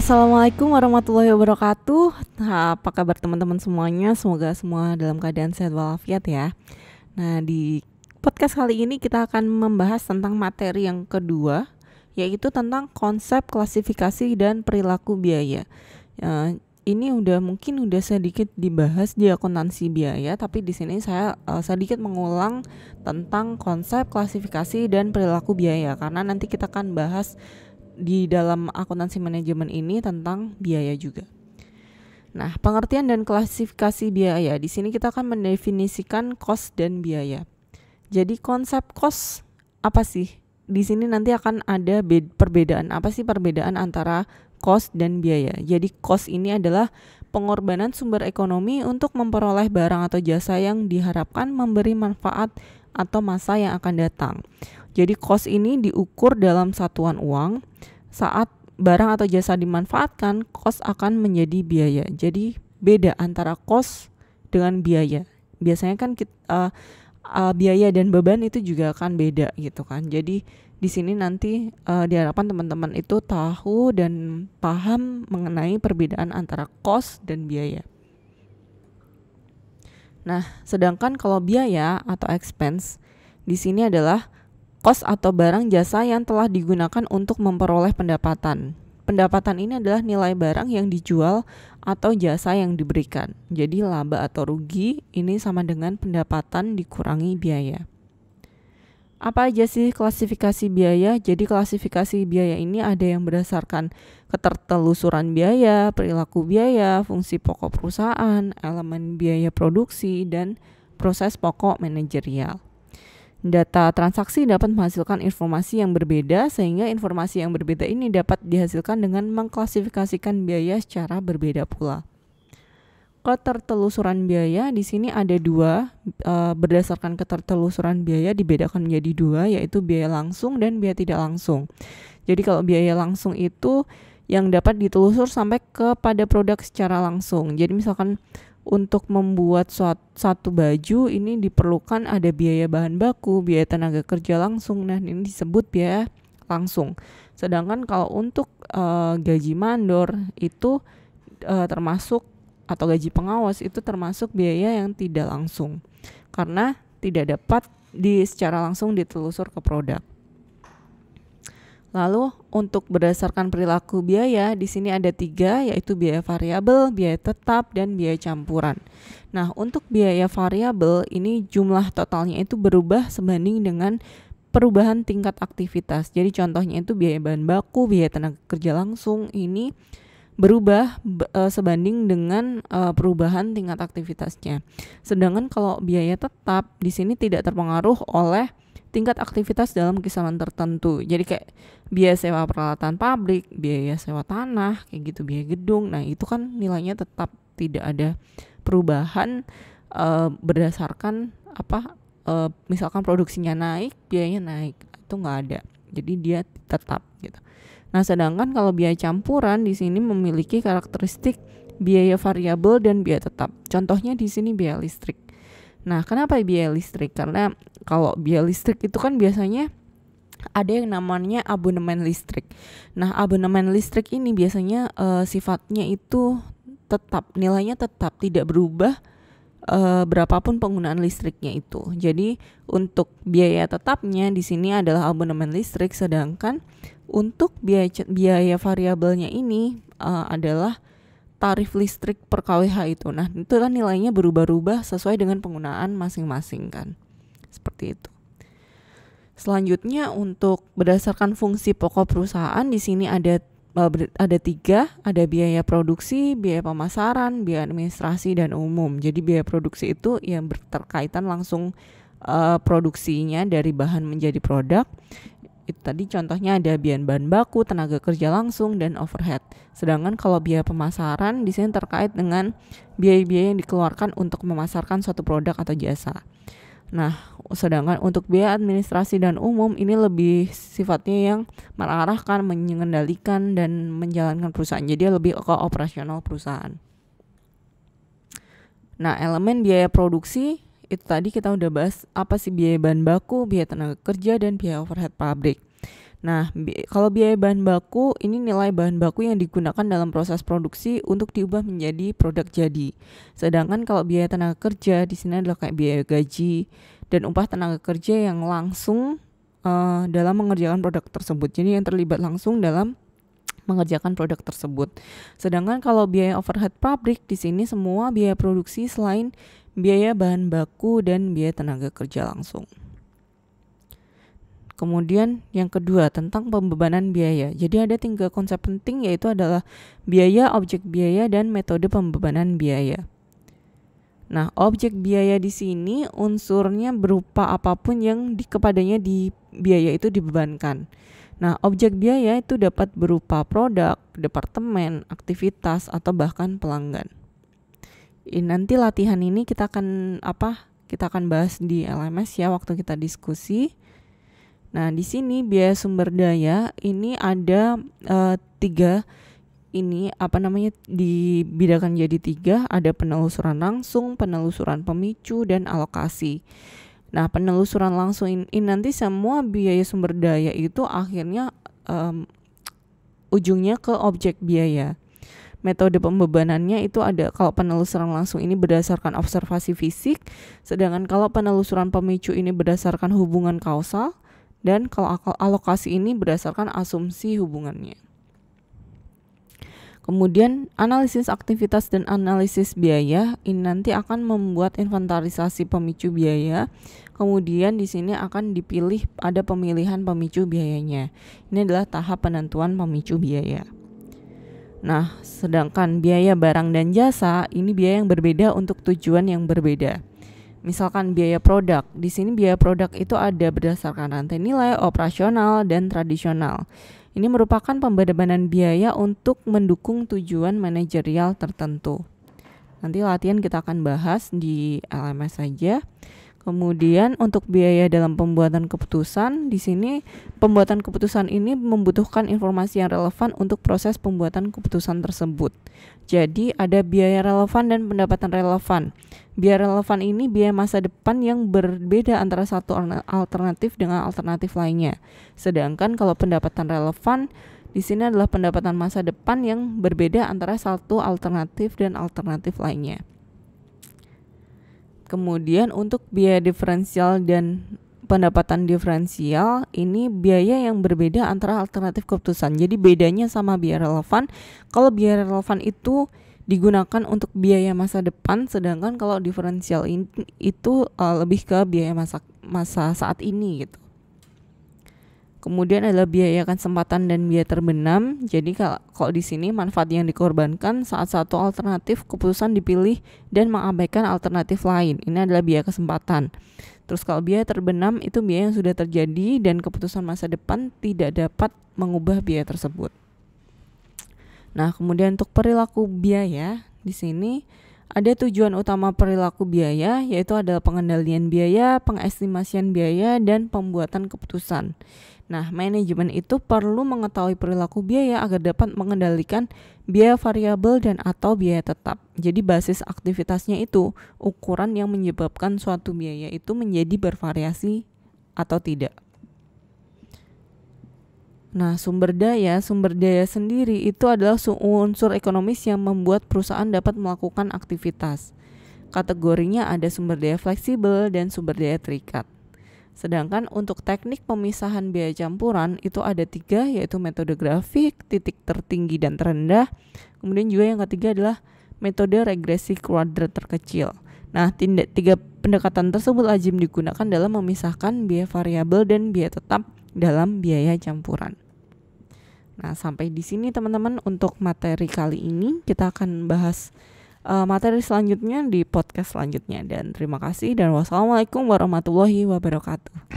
Assalamualaikum warahmatullahi wabarakatuh. Nah, apa kabar teman-teman semuanya? Semoga semua dalam keadaan sehat walafiat ya. Nah, di podcast kali ini kita akan membahas tentang materi yang kedua, yaitu tentang konsep klasifikasi dan perilaku biaya. Uh, ini udah mungkin udah sedikit dibahas di akuntansi biaya, tapi di sini saya uh, sedikit mengulang tentang konsep klasifikasi dan perilaku biaya karena nanti kita akan bahas di dalam akuntansi manajemen ini tentang biaya juga. Nah, pengertian dan klasifikasi biaya di sini kita akan mendefinisikan cost dan biaya. Jadi konsep cost apa sih? Di sini nanti akan ada perbedaan. Apa sih perbedaan antara cost dan biaya? Jadi cost ini adalah pengorbanan sumber ekonomi untuk memperoleh barang atau jasa yang diharapkan memberi manfaat atau masa yang akan datang. Jadi cost ini diukur dalam satuan uang. Saat barang atau jasa dimanfaatkan, cost akan menjadi biaya. Jadi beda antara cost dengan biaya. Biasanya kan kita, uh, eh, uh, eh, biaya dan beban itu juga akan beda gitu kan. Jadi di sini nanti uh, diharapkan teman-teman itu tahu dan paham mengenai perbedaan antara cost dan biaya. Nah, sedangkan kalau biaya atau expense di sini adalah kos atau barang jasa yang telah digunakan untuk memperoleh pendapatan. Pendapatan ini adalah nilai barang yang dijual atau jasa yang diberikan. Jadi laba atau rugi ini sama dengan pendapatan dikurangi biaya. Apa aja sih klasifikasi biaya? Jadi klasifikasi biaya ini ada yang berdasarkan ketertelusuran biaya, perilaku biaya, fungsi pokok perusahaan, elemen biaya produksi, dan proses pokok manajerial. Data transaksi dapat menghasilkan informasi yang berbeda, sehingga informasi yang berbeda ini dapat dihasilkan dengan mengklasifikasikan biaya secara berbeda pula. Ketertelusuran biaya di sini ada dua, e, berdasarkan ketertelusuran biaya dibedakan menjadi dua, yaitu biaya langsung dan biaya tidak langsung. Jadi, kalau biaya langsung itu yang dapat ditelusur sampai kepada produk secara langsung. Jadi, misalkan untuk membuat suatu, satu baju ini diperlukan ada biaya bahan baku, biaya tenaga kerja langsung, nah ini disebut biaya langsung. Sedangkan kalau untuk uh, gaji mandor itu uh, termasuk atau gaji pengawas itu termasuk biaya yang tidak langsung karena tidak dapat di secara langsung ditelusur ke produk. Lalu untuk berdasarkan perilaku biaya, di sini ada tiga yaitu biaya variabel, biaya tetap, dan biaya campuran. Nah untuk biaya variabel ini jumlah totalnya itu berubah sebanding dengan perubahan tingkat aktivitas. Jadi contohnya itu biaya bahan baku, biaya tenaga kerja langsung ini berubah e, sebanding dengan e, perubahan tingkat aktivitasnya. Sedangkan kalau biaya tetap di sini tidak terpengaruh oleh tingkat aktivitas dalam kisaran tertentu. Jadi kayak biaya sewa peralatan publik, biaya sewa tanah, kayak gitu, biaya gedung. Nah, itu kan nilainya tetap tidak ada perubahan e, berdasarkan apa e, misalkan produksinya naik, biayanya naik. Itu nggak ada. Jadi dia tetap gitu. Nah, sedangkan kalau biaya campuran di sini memiliki karakteristik biaya variabel dan biaya tetap. Contohnya di sini biaya listrik. Nah, kenapa biaya listrik? Karena kalau biaya listrik itu kan biasanya ada yang namanya abonemen listrik. Nah, abonemen listrik ini biasanya uh, sifatnya itu tetap, nilainya tetap tidak berubah uh, berapapun penggunaan listriknya itu. Jadi, untuk biaya tetapnya di sini adalah abonemen listrik sedangkan untuk biaya biaya variabelnya ini uh, adalah tarif listrik per kWh itu. Nah, itu kan nilainya berubah-ubah sesuai dengan penggunaan masing-masing kan. Seperti itu. Selanjutnya untuk berdasarkan fungsi pokok perusahaan di sini ada e, ada tiga, ada biaya produksi, biaya pemasaran, biaya administrasi dan umum. Jadi biaya produksi itu yang berterkaitan langsung uh, produksinya dari bahan menjadi produk. Itu tadi contohnya ada biaya bahan baku, tenaga kerja langsung, dan overhead. Sedangkan kalau biaya pemasaran di sini terkait dengan biaya-biaya yang dikeluarkan untuk memasarkan suatu produk atau jasa. Nah, sedangkan untuk biaya administrasi dan umum ini lebih sifatnya yang mengarahkan, mengendalikan, dan menjalankan perusahaan. Jadi lebih ke operasional perusahaan. Nah, elemen biaya produksi itu tadi kita udah bahas apa sih biaya bahan baku, biaya tenaga kerja, dan biaya overhead pabrik. Nah, bi kalau biaya bahan baku, ini nilai bahan baku yang digunakan dalam proses produksi untuk diubah menjadi produk jadi. Sedangkan kalau biaya tenaga kerja, di sini adalah kayak biaya gaji dan upah tenaga kerja yang langsung uh, dalam mengerjakan produk tersebut. Jadi yang terlibat langsung dalam mengerjakan produk tersebut. Sedangkan kalau biaya overhead pabrik di sini semua biaya produksi selain biaya bahan baku dan biaya tenaga kerja langsung. Kemudian yang kedua tentang pembebanan biaya. Jadi ada tiga konsep penting yaitu adalah biaya, objek biaya, dan metode pembebanan biaya. Nah, objek biaya di sini unsurnya berupa apapun yang di, kepadanya di biaya itu dibebankan. Nah, objek biaya itu dapat berupa produk, departemen, aktivitas, atau bahkan pelanggan. ini Nanti latihan ini kita akan apa? Kita akan bahas di LMS ya waktu kita diskusi. Nah, di sini biaya sumber daya ini ada e, tiga ini apa namanya dibedakan jadi tiga ada penelusuran langsung, penelusuran pemicu dan alokasi. Nah, penelusuran langsung ini, in nanti semua biaya sumber daya itu akhirnya um, ujungnya ke objek biaya. Metode pembebanannya itu ada kalau penelusuran langsung ini berdasarkan observasi fisik, sedangkan kalau penelusuran pemicu ini berdasarkan hubungan kausal dan kalau alokasi ini berdasarkan asumsi hubungannya. Kemudian analisis aktivitas dan analisis biaya ini nanti akan membuat inventarisasi pemicu biaya. Kemudian di sini akan dipilih ada pemilihan pemicu biayanya. Ini adalah tahap penentuan pemicu biaya. Nah, sedangkan biaya barang dan jasa ini biaya yang berbeda untuk tujuan yang berbeda. Misalkan biaya produk, di sini biaya produk itu ada berdasarkan rantai nilai, operasional, dan tradisional. Ini merupakan pembebanan biaya untuk mendukung tujuan manajerial tertentu. Nanti latihan kita akan bahas di LMS saja. Kemudian untuk biaya dalam pembuatan keputusan, di sini pembuatan keputusan ini membutuhkan informasi yang relevan untuk proses pembuatan keputusan tersebut. Jadi ada biaya relevan dan pendapatan relevan. Biaya relevan ini biaya masa depan yang berbeda antara satu alternatif dengan alternatif lainnya. Sedangkan kalau pendapatan relevan di sini adalah pendapatan masa depan yang berbeda antara satu alternatif dan alternatif lainnya. Kemudian untuk biaya diferensial dan pendapatan diferensial ini biaya yang berbeda antara alternatif keputusan. Jadi bedanya sama biaya relevan. Kalau biaya relevan itu digunakan untuk biaya masa depan, sedangkan kalau diferensial ini itu uh, lebih ke biaya masa masa saat ini gitu. Kemudian adalah biaya kesempatan dan biaya terbenam. Jadi kalau, kalau di sini manfaat yang dikorbankan saat satu alternatif keputusan dipilih dan mengabaikan alternatif lain. Ini adalah biaya kesempatan. Terus kalau biaya terbenam itu biaya yang sudah terjadi dan keputusan masa depan tidak dapat mengubah biaya tersebut. Nah, kemudian untuk perilaku biaya di sini ada tujuan utama perilaku biaya, yaitu adalah pengendalian biaya, pengestimasian biaya, dan pembuatan keputusan. Nah, manajemen itu perlu mengetahui perilaku biaya agar dapat mengendalikan biaya variabel dan atau biaya tetap. Jadi basis aktivitasnya itu ukuran yang menyebabkan suatu biaya itu menjadi bervariasi atau tidak. Nah, sumber daya, sumber daya sendiri itu adalah unsur ekonomis yang membuat perusahaan dapat melakukan aktivitas. Kategorinya ada sumber daya fleksibel dan sumber daya terikat. Sedangkan untuk teknik pemisahan biaya campuran itu ada tiga yaitu metode grafik, titik tertinggi dan terendah. Kemudian juga yang ketiga adalah metode regresi kuadrat terkecil. Nah, tiga pendekatan tersebut lazim digunakan dalam memisahkan biaya variabel dan biaya tetap dalam biaya campuran. Nah, sampai di sini teman-teman untuk materi kali ini kita akan bahas uh, materi selanjutnya di podcast selanjutnya dan terima kasih dan wassalamualaikum warahmatullahi wabarakatuh.